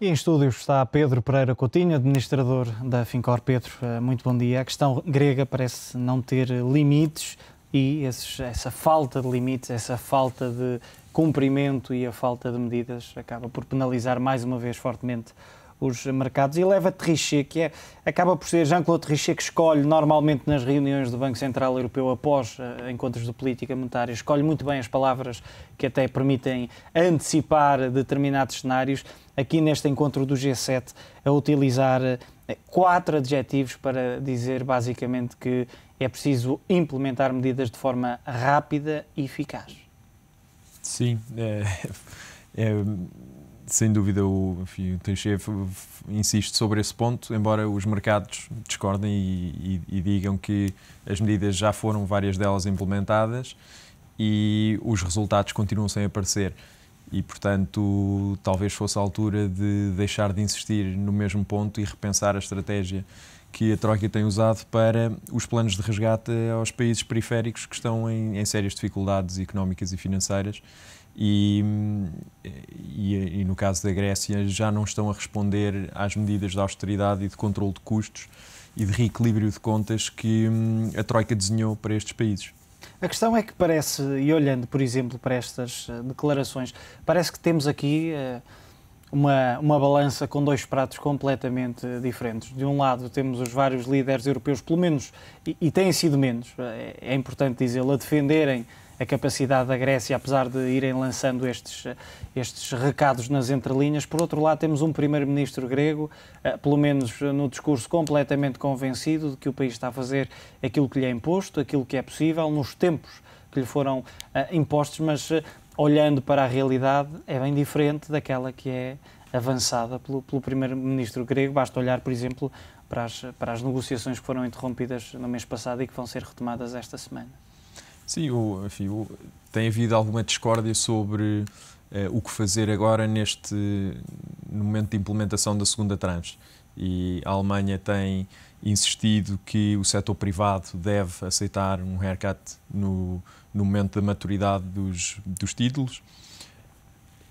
E em estúdios está Pedro Pereira Coutinho, administrador da Fincor. Pedro, eh, muito bom dia. A questão grega parece não ter limites e esses, essa falta de limites, essa falta de cumprimento e a falta de medidas acaba por penalizar mais uma vez fortemente os mercados e leva Trichet, que é, acaba por ser Jean-Claude Trichet que escolhe normalmente nas reuniões do Banco Central Europeu após uh, encontros de política monetária, escolhe muito bem as palavras que até permitem antecipar determinados cenários. Aqui neste encontro do G7 a utilizar eh, quatro adjetivos para dizer basicamente que é preciso implementar medidas de forma rápida e eficaz. Sim, é, é sem dúvida, o, enfim, o Teixeira insiste sobre esse ponto, embora os mercados discordem e, e, e digam que as medidas já foram várias delas implementadas e os resultados continuam sem aparecer. E, portanto, talvez fosse a altura de deixar de insistir no mesmo ponto e repensar a estratégia que a Troika tem usado para os planos de resgate aos países periféricos que estão em, em sérias dificuldades económicas e financeiras. E, e, e, no caso da Grécia, já não estão a responder às medidas de austeridade e de controle de custos e de reequilíbrio de contas que hum, a Troika desenhou para estes países. A questão é que parece, e olhando, por exemplo, para estas eh, declarações, parece que temos aqui. Uh uma, uma balança com dois pratos completamente diferentes. De um lado temos os vários líderes europeus, pelo menos, e, e têm sido menos, é, é importante dizê-lo, a defenderem a capacidade da Grécia, apesar de irem lançando estes, estes recados nas entrelinhas. Por outro lado, temos um primeiro-ministro grego, eh, pelo menos no discurso, completamente convencido de que o país está a fazer aquilo que lhe é imposto, aquilo que é possível, nos tempos que lhe foram eh, impostos, mas eh, olhando para a realidade, é bem diferente daquela que é avançada pelo, pelo primeiro-ministro grego. Basta olhar, por exemplo, para as, para as negociações que foram interrompidas no mês passado e que vão ser retomadas esta semana. Sim, o, enfim, o, tem havido alguma discórdia sobre eh, o que fazer agora neste no momento de implementação da segunda tranche. E a Alemanha tem insistido que o setor privado deve aceitar um haircut no, no momento da maturidade dos, dos títulos.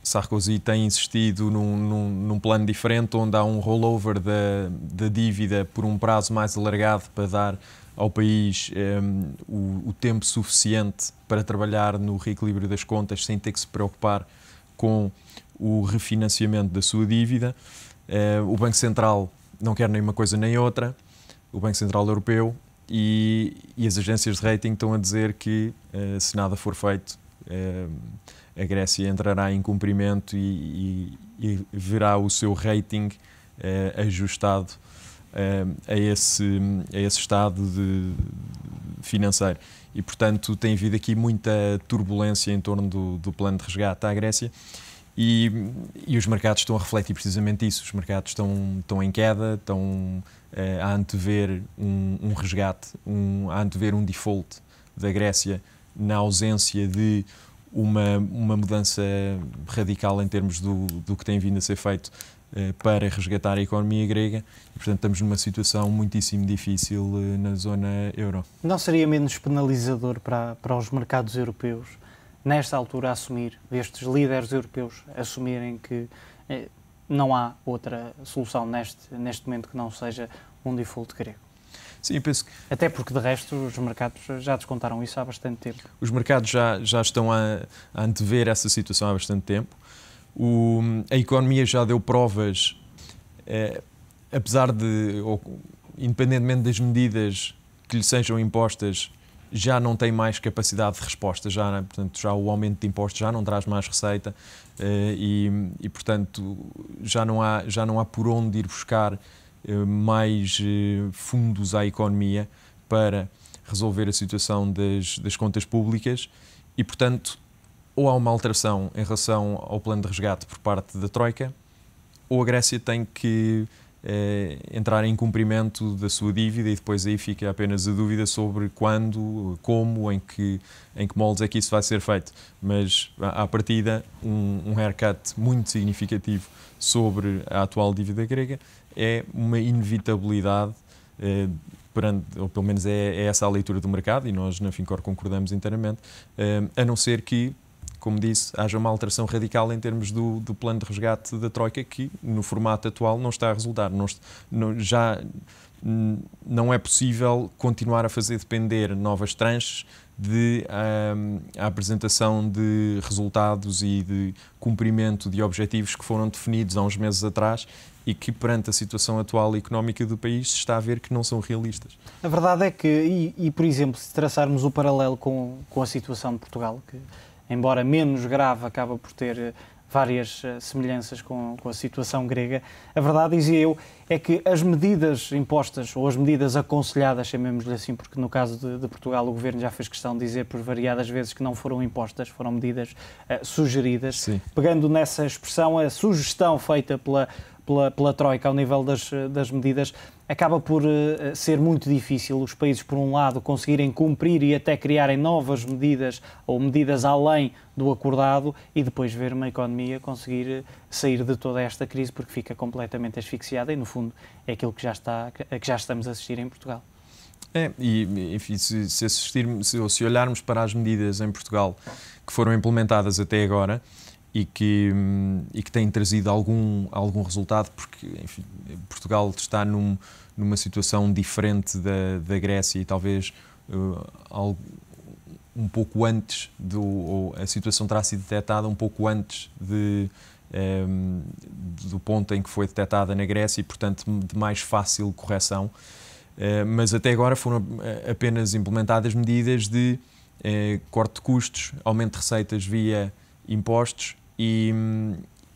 Sarkozy tem insistido num, num, num, plano diferente, onde há um rollover da, da, dívida por um prazo mais alargado para dar ao país um, ehm, o, o, tempo suficiente para trabalhar no reequilíbrio das contas sem ter que se preocupar com o refinanciamento da sua dívida. Uh, o Banco Central não quer nenhuma coisa nem outra o Banco Central Europeu e, e, as agências de rating estão a dizer que uh, se nada for feito uh, a Grécia entrará em cumprimento e, e, e verá o seu rating uh, ajustado a, esse, a esse estado de, financeiro. E, portanto, tem havido aqui muita turbulência em torno do, do plano de resgate à Grécia. E, e os mercados estão a refletir precisamente isso. Os mercados estão, estão em queda, estão uh, a antever um, um resgate, um, a antever um default da Grécia na ausência de uma, uma mudança radical em termos do, do que tem vindo a ser feito uh, para resgatar a economia grega e, portanto, estamos numa situação muitíssimo difícil uh, na zona euro. Não seria menos penalizador para, para os mercados europeus nesta altura, assumir, destes líderes europeus assumirem que eh, não há outra solução neste, neste momento que não seja um default grego. Sim, penso que... Até porque, de resto, os mercados já descontaram isso há bastante tempo. Os mercados já, já estão a, a antever essa situação há bastante tempo. O, a economia já deu provas, eh, apesar de, ou, independentemente das medidas que lhe sejam impostas, já não tem mais capacidade de resposta, já, portanto, já o aumento de impostos já não traz mais receita eh, e, e, portanto, já não, há, já não há por onde ir buscar eh, mais eh, fundos à economia para resolver a situação das, das contas públicas e, portanto, ou há uma alteração em relação ao plano de resgate por parte da Troika, ou a Grécia tem que eh, entrar em cumprimento da sua dívida e depois aí fica apenas a dúvida sobre quando, como, em que, em que moldes é que isso vai ser feito. Mas, à partida, um, um haircut muito significativo sobre a atual dívida grega é uma inevitabilidade eh, ou pelo menos é, é, essa a leitura do mercado e nós na Fincor concordamos inteiramente, eh, a não ser que como disse, haja uma alteração radical em termos do, do plano de resgate da Troika, que no formato atual não está a resultar. Não, não, já não é possível continuar a fazer depender novas tranches de um, a apresentação de resultados e de cumprimento de objetivos que foram definidos há uns meses atrás e que, perante a situação atual económica do país, se está a ver que não são realistas. A verdade é que, e, e por exemplo, se traçarmos o paralelo com, com a situação de Portugal, que embora menos grave, acaba por ter eh, várias eh, semelhanças com, com, a situação grega. A verdade, dizia eu, é que as medidas impostas ou as medidas aconselhadas, chamemos-lhe assim, porque no caso de, de, Portugal o governo já fez questão de dizer por variadas vezes que não foram impostas, foram medidas uh, sugeridas. Sim. Pegando nessa expressão, a sugestão feita pela pela, pela Troika ao nível das, das medidas, acaba por uh, ser muito difícil os países, por um lado, conseguirem cumprir e até criarem novas medidas ou medidas além do acordado e depois ver uma economia conseguir eh, sair de toda esta crise porque fica completamente asfixiada e, no fundo, é aquilo que já, está, que já estamos a assistir em Portugal. É, e enfim, se, se, se, ou se olharmos para as medidas em Portugal que foram implementadas até agora, e que, e que tem trazido algum, algum resultado, porque enfim, Portugal está num, numa situação diferente da, da Grécia e talvez uh, eh, algo, um pouco antes do. Ou a situação terá sido detectada um pouco antes de, um, ehm, do ponto em que foi detectada na Grécia e, portanto, de mais fácil correção. Uh, mas até agora foram apenas implementadas medidas de uh, corte de custos, aumento de receitas via impostos e,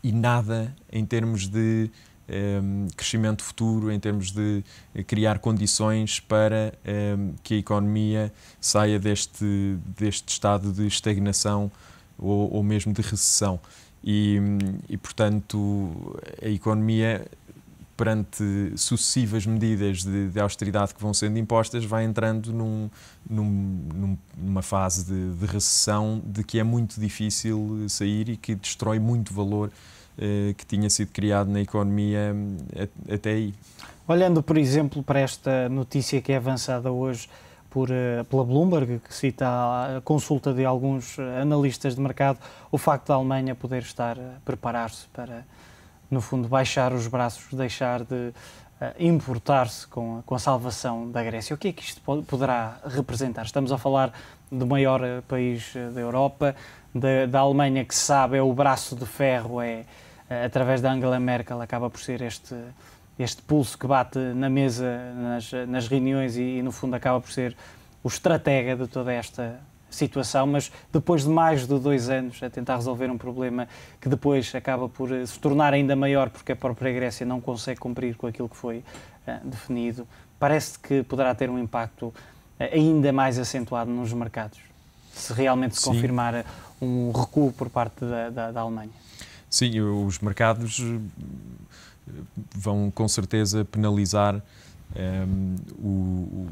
e nada em termos de um, ehm, crescimento futuro, em termos de eh, criar condições para um, ehm, que a economia saia deste, deste estado de estagnação ou, ou mesmo de recessão. E, e, portanto, a economia perante sucessivas medidas de, de, austeridade que vão sendo impostas, vai entrando num, num, numa fase de, de, recessão de que é muito difícil eh, sair e que destrói muito valor eh, que tinha sido criado na economia eh, até aí. Olhando, por exemplo, para esta notícia que é avançada hoje por, eh, pela Bloomberg, que cita a consulta de alguns analistas de mercado, o facto da Alemanha poder estar a preparar-se para no fundo, baixar os braços, deixar de eh, importar-se com, a, com a salvação da Grécia. O que é que isto pode, poderá representar? Estamos a falar do maior eh, país eh, da Europa, da, da Alemanha, que se sabe é o braço de ferro, é através da Angela Merkel, acaba por ser este, este pulso que bate na mesa, nas, nas reuniões e, e, no fundo, acaba por ser o estratega de toda esta situação, mas depois de mais de dois anos a tentar resolver um problema que depois acaba por eh, se tornar ainda maior porque a própria Grécia não consegue cumprir com aquilo que foi uh, definido, parece que poderá ter um impacto uh, ainda mais acentuado nos mercados, se realmente se Sim. confirmar um recuo por parte da, da, da Alemanha. Sim, os mercados vão com certeza penalizar um, ehm, o,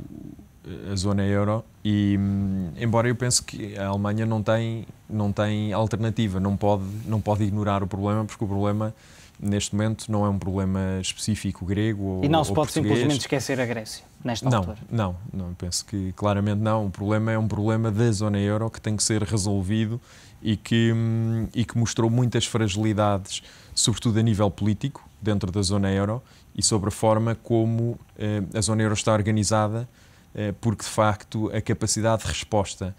a zona euro e hum, embora eu pense que a Alemanha não tem não tem alternativa não pode não pode ignorar o problema porque o problema neste momento não é um problema específico grego ou E não se pode português. simplesmente esquecer a Grécia, nesta não, altura? Não, não, penso que claramente não. O problema é um problema da zona euro que tem que ser resolvido e que, hum, e que mostrou muitas fragilidades, sobretudo a nível político, dentro da zona euro e sobre a forma como eh, a zona euro está organizada eh, porque de facto a capacidade de resposta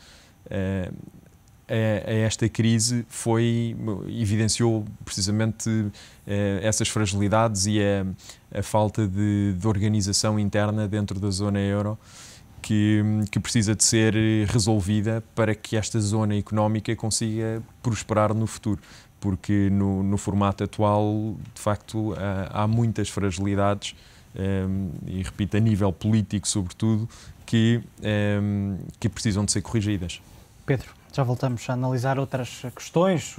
eh, a esta crise foi evidenciou precisamente eh, essas fragilidades e a, a falta de, de, organização interna dentro da zona euro que, que precisa de ser resolvida para que esta zona económica consiga prosperar no futuro porque no, no formato atual de facto há, há muitas fragilidades Ehm, e repito, a nível político, sobretudo, que, ehm, que precisam de ser corrigidas. Pedro, já voltamos a analisar outras questões.